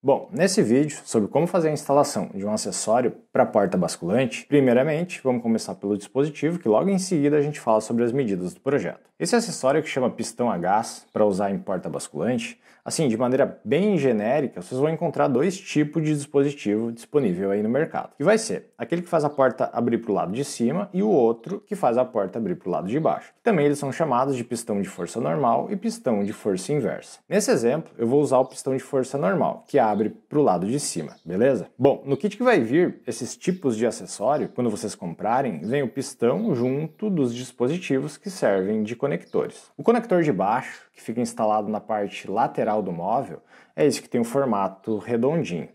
Bom, nesse vídeo sobre como fazer a instalação de um acessório para porta basculante, primeiramente vamos começar pelo dispositivo que logo em seguida a gente fala sobre as medidas do projeto. Esse acessório que chama pistão a gás para usar em porta basculante Assim, de maneira bem genérica, vocês vão encontrar dois tipos de dispositivo disponível aí no mercado. Que vai ser aquele que faz a porta abrir para o lado de cima e o outro que faz a porta abrir para o lado de baixo. Também eles são chamados de pistão de força normal e pistão de força inversa. Nesse exemplo, eu vou usar o pistão de força normal, que abre para o lado de cima, beleza? Bom, no kit que vai vir esses tipos de acessório, quando vocês comprarem, vem o pistão junto dos dispositivos que servem de conectores. O conector de baixo, que fica instalado na parte lateral lateral do móvel é esse que tem o um formato redondinho.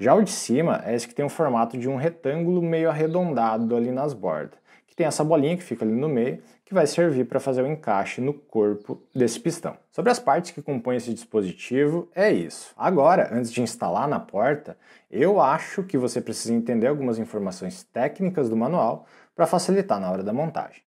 Já o de cima é esse que tem o um formato de um retângulo meio arredondado ali nas bordas, que tem essa bolinha que fica ali no meio, que vai servir para fazer o encaixe no corpo desse pistão. Sobre as partes que compõem esse dispositivo, é isso. Agora, antes de instalar na porta, eu acho que você precisa entender algumas informações técnicas do manual para facilitar na hora da montagem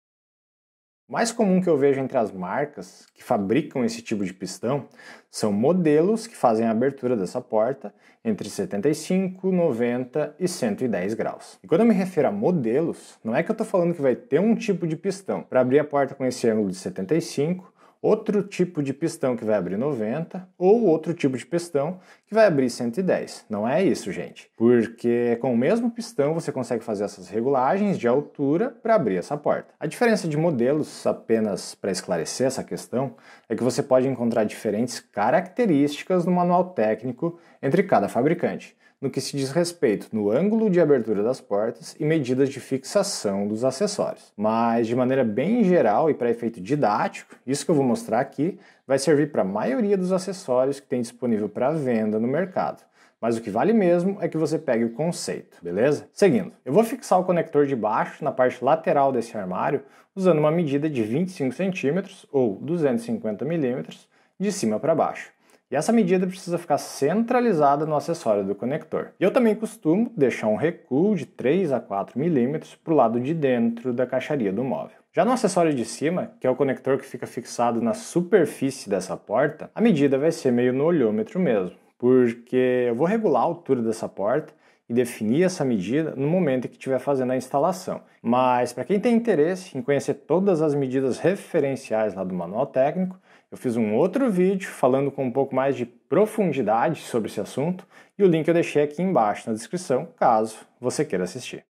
mais comum que eu vejo entre as marcas que fabricam esse tipo de pistão são modelos que fazem a abertura dessa porta entre 75, 90 e 110 graus. E quando eu me refiro a modelos, não é que eu estou falando que vai ter um tipo de pistão para abrir a porta com esse ângulo de 75 outro tipo de pistão que vai abrir 90 ou outro tipo de pistão que vai abrir 110. Não é isso, gente, porque com o mesmo pistão você consegue fazer essas regulagens de altura para abrir essa porta. A diferença de modelos, apenas para esclarecer essa questão, é que você pode encontrar diferentes características no manual técnico entre cada fabricante no que se diz respeito no ângulo de abertura das portas e medidas de fixação dos acessórios. Mas de maneira bem geral e para efeito didático, isso que eu vou mostrar aqui vai servir para a maioria dos acessórios que tem disponível para venda no mercado. Mas o que vale mesmo é que você pegue o conceito, beleza? Seguindo, eu vou fixar o conector de baixo na parte lateral desse armário usando uma medida de 25 centímetros ou 250 milímetros de cima para baixo. E essa medida precisa ficar centralizada no acessório do conector. Eu também costumo deixar um recuo de 3 a 4 milímetros para o lado de dentro da caixaria do móvel. Já no acessório de cima, que é o conector que fica fixado na superfície dessa porta, a medida vai ser meio no olhômetro mesmo, porque eu vou regular a altura dessa porta e definir essa medida no momento em que estiver fazendo a instalação. Mas para quem tem interesse em conhecer todas as medidas referenciais lá do manual técnico, eu fiz um outro vídeo falando com um pouco mais de profundidade sobre esse assunto e o link eu deixei aqui embaixo na descrição, caso você queira assistir.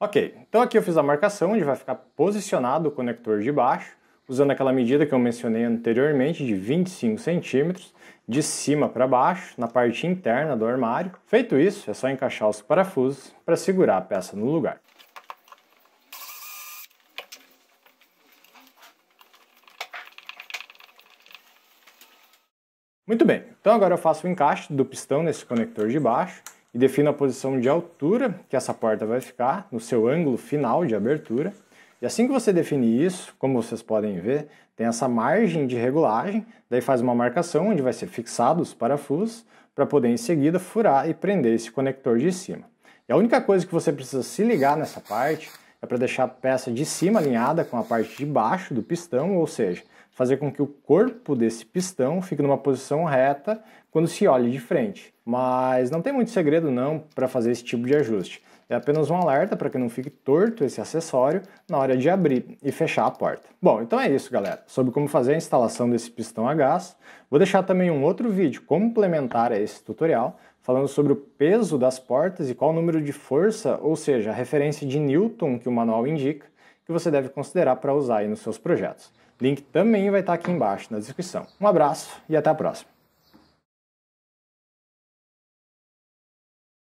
Ok, então aqui eu fiz a marcação onde vai ficar posicionado o conector de baixo usando aquela medida que eu mencionei anteriormente de 25 centímetros, de cima para baixo, na parte interna do armário. Feito isso, é só encaixar os parafusos para segurar a peça no lugar. Muito bem, então agora eu faço o encaixe do pistão nesse conector de baixo e defino a posição de altura que essa porta vai ficar no seu ângulo final de abertura. E assim que você define isso, como vocês podem ver, tem essa margem de regulagem, daí faz uma marcação onde vai ser fixados os parafusos para poder em seguida furar e prender esse conector de cima. E a única coisa que você precisa se ligar nessa parte é para deixar a peça de cima alinhada com a parte de baixo do pistão, ou seja, fazer com que o corpo desse pistão fique numa posição reta quando se olhe de frente. Mas não tem muito segredo não para fazer esse tipo de ajuste. É apenas um alerta para que não fique torto esse acessório na hora de abrir e fechar a porta. Bom, então é isso galera, sobre como fazer a instalação desse pistão a gás. Vou deixar também um outro vídeo complementar a esse tutorial, falando sobre o peso das portas e qual o número de força, ou seja, a referência de Newton que o manual indica, que você deve considerar para usar aí nos seus projetos. Link também vai estar tá aqui embaixo na descrição. Um abraço e até a próxima!